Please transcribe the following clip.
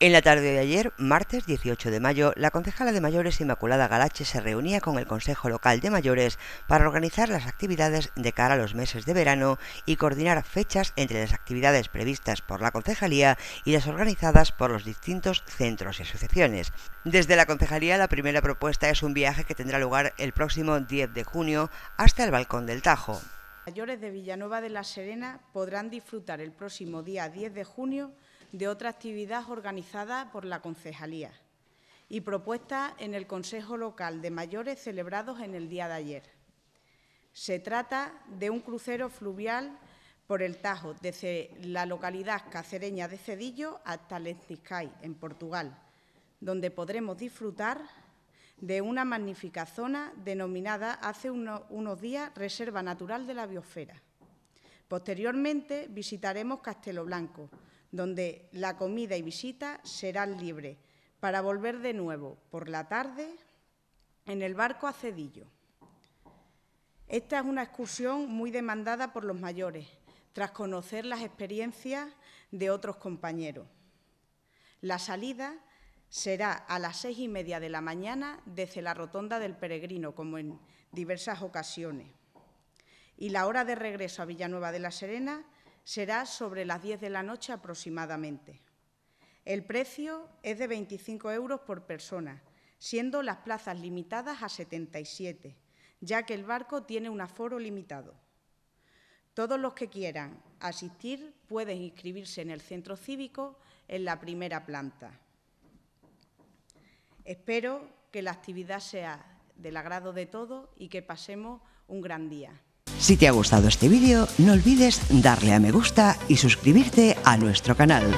En la tarde de ayer, martes 18 de mayo, la concejala de mayores Inmaculada Galache se reunía con el Consejo Local de Mayores para organizar las actividades de cara a los meses de verano y coordinar fechas entre las actividades previstas por la concejalía y las organizadas por los distintos centros y asociaciones. Desde la concejalía, la primera propuesta es un viaje que tendrá lugar el próximo 10 de junio hasta el Balcón del Tajo. Mayores de Villanueva de la Serena podrán disfrutar el próximo día 10 de junio de otra actividad organizada por la concejalía y propuesta en el Consejo Local de Mayores celebrados en el día de ayer. Se trata de un crucero fluvial por el Tajo, desde la localidad cacereña de Cedillo hasta Letniscay, en Portugal, donde podremos disfrutar de una magnífica zona denominada hace unos días Reserva Natural de la Biosfera. Posteriormente visitaremos Castelo Blanco, donde la comida y visita serán libres, para volver de nuevo por la tarde en el barco a Cedillo. Esta es una excursión muy demandada por los mayores, tras conocer las experiencias de otros compañeros. La salida será a las seis y media de la mañana desde la Rotonda del Peregrino, como en diversas ocasiones. Y la hora de regreso a Villanueva de la Serena será sobre las 10 de la noche aproximadamente. El precio es de 25 euros por persona, siendo las plazas limitadas a 77, ya que el barco tiene un aforo limitado. Todos los que quieran asistir pueden inscribirse en el centro cívico en la primera planta. Espero que la actividad sea del agrado de todos y que pasemos un gran día. Si te ha gustado este vídeo, no olvides darle a me gusta y suscribirte a nuestro canal.